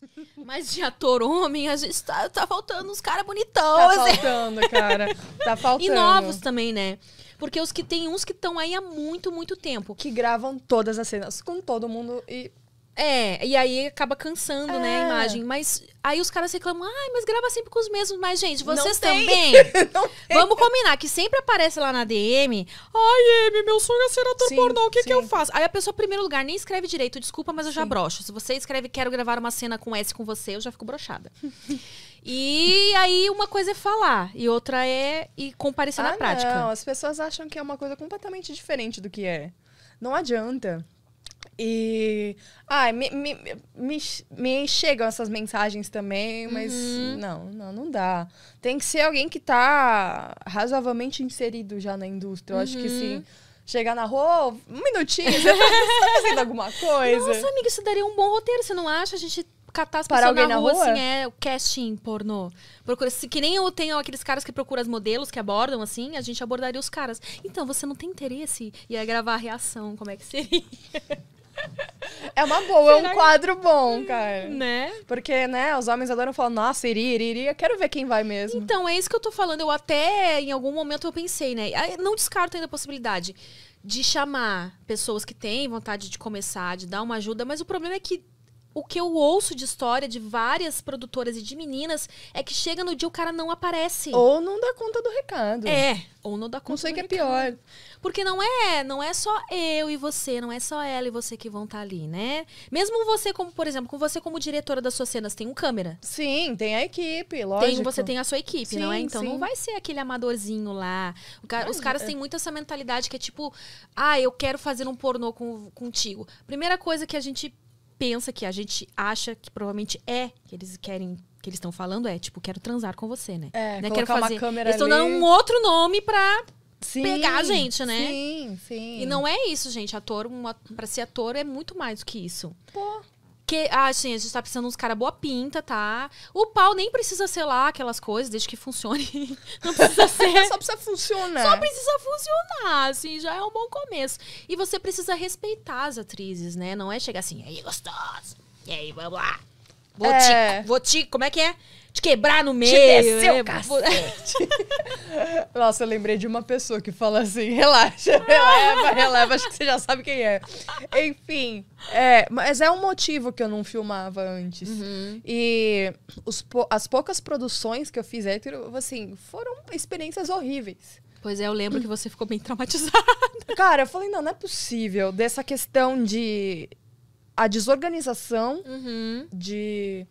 Mas de ator homem, a gente tá, tá faltando uns caras bonitão. Tá assim. faltando, cara. Tá faltando. E novos também, né? Porque os que tem uns que estão aí há muito, muito tempo. Que gravam todas as cenas com todo mundo e é, e aí acaba cansando, é. né, a é. imagem. Mas aí os caras reclamam, ai, ah, mas grava sempre com os mesmos. Mas, gente, vocês também. Vamos combinar, que sempre aparece lá na DM, ai, Amy, meu sonho é ser ator sim, pornô, o que, que eu faço? Aí a pessoa, em primeiro lugar, nem escreve direito, desculpa, mas eu já sim. broxo. Se você escreve, quero gravar uma cena com S com você, eu já fico brochada. E aí uma coisa é falar e outra é e comparecer ah, na prática. Não, as pessoas acham que é uma coisa completamente diferente do que é. Não adianta. E. Ai, me, me, me, me chegam essas mensagens também, mas uhum. não, não, não dá. Tem que ser alguém que tá razoavelmente inserido já na indústria. Eu acho que sim. Uhum. Chegar na rua, um minutinho, você tá fazendo alguma coisa. Nossa, amiga, isso daria um bom roteiro, você não acha? A gente catar as Para pessoas na, na rua, assim, é o casting pornô. Procura, se, que nem eu tenho aqueles caras que procuram as modelos, que abordam, assim, a gente abordaria os caras. Então, você não tem interesse? E aí gravar a reação, como é que seria? É uma boa, Será é um quadro bom, hum, cara. Né? Porque, né, os homens adoram falar, nossa, iria, iria, quero ver quem vai mesmo. Então, é isso que eu tô falando. Eu até, em algum momento, eu pensei, né? Não descarto ainda a possibilidade de chamar pessoas que têm vontade de começar, de dar uma ajuda, mas o problema é que o que eu ouço de história de várias produtoras e de meninas é que chega no dia o cara não aparece. Ou não dá conta do recado. É, ou não dá conta. Não sei que é recado. é pior. Porque não é, não é só eu e você, não é só ela e você que vão estar tá ali, né? Mesmo você como, por exemplo, com você como diretora das suas cenas, tem um câmera. Sim, tem a equipe, lógico. Tem, você tem a sua equipe, sim, não é? Então sim. não vai ser aquele amadorzinho lá. Cara, os caras têm é. muito essa mentalidade que é tipo, ah, eu quero fazer um pornô com, contigo. Primeira coisa que a gente pensa, que a gente acha que provavelmente é que eles querem que eles estão falando é, tipo, quero transar com você, né? É, né? quero fazer. Uma câmera eles estão dando um outro nome pra sim, pegar a gente, né? Sim, sim. E não é isso, gente. Ator, uma, pra ser ator é muito mais do que isso. Pô. Porque, ah, sim, a gente tá precisando de uns caras boa pinta, tá? O pau nem precisa ser lá aquelas coisas, desde que funcione. Não precisa ser. Só precisa funcionar. Só precisa funcionar, assim, já é um bom começo. E você precisa respeitar as atrizes, né? Não é chegar assim, e aí, gostoso. E aí, vamos lá. Vou é... te. Vou te. Como é que é? te quebrar no meio. Te desceu, né? cacete. Nossa, eu lembrei de uma pessoa que fala assim, relaxa, releva, releva, acho que você já sabe quem é. Enfim, é, mas é um motivo que eu não filmava antes. Uhum. E os, as poucas produções que eu fiz hétero, assim, foram experiências horríveis. Pois é, eu lembro que você ficou bem traumatizada. Cara, eu falei, não, não é possível. Dessa questão de... A desorganização uhum. de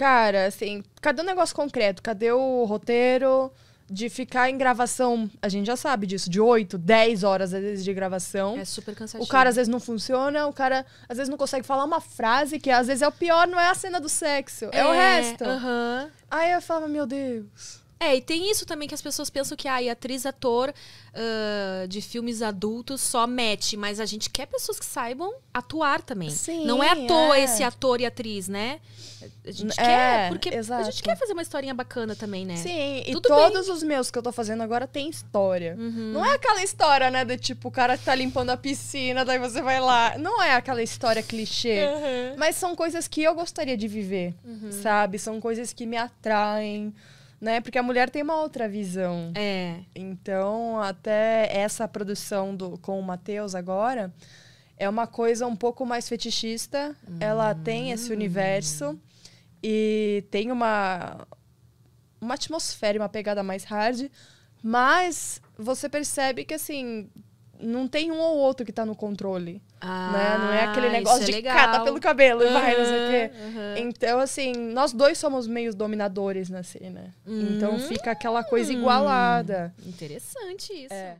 Cara, assim, cadê o negócio concreto? Cadê o roteiro de ficar em gravação? A gente já sabe disso, de 8, 10 horas às vezes de gravação. É super cansativo. O cara às vezes não funciona, o cara às vezes não consegue falar uma frase, que às vezes é o pior, não é a cena do sexo, é, é o resto. Uhum. Aí eu falava, meu Deus. É, e tem isso também que as pessoas pensam que ah, atriz, ator uh, de filmes adultos só mete, mas a gente quer pessoas que saibam atuar também. Sim, Não é à toa é. esse ator e atriz, né? A gente é, quer, porque exato. a gente quer fazer uma historinha bacana também, né? Sim, Tudo e todos bem. os meus que eu tô fazendo agora tem história. Uhum. Não é aquela história, né, do tipo, o cara tá limpando a piscina, daí você vai lá. Não é aquela história clichê. Uhum. Mas são coisas que eu gostaria de viver, uhum. sabe? São coisas que me atraem né? Porque a mulher tem uma outra visão. É. Então, até essa produção do, com o Matheus agora é uma coisa um pouco mais fetichista. Hum. Ela tem esse hum. universo e tem uma uma atmosfera, uma pegada mais hard, mas você percebe que assim, não tem um ou outro que tá no controle. Ah, né? Não é aquele ah, negócio é de cada cata pelo cabelo e vai, não sei o quê. Uhum. Então, assim, nós dois somos meio dominadores na cena. então hum. fica aquela coisa igualada. Interessante isso. É.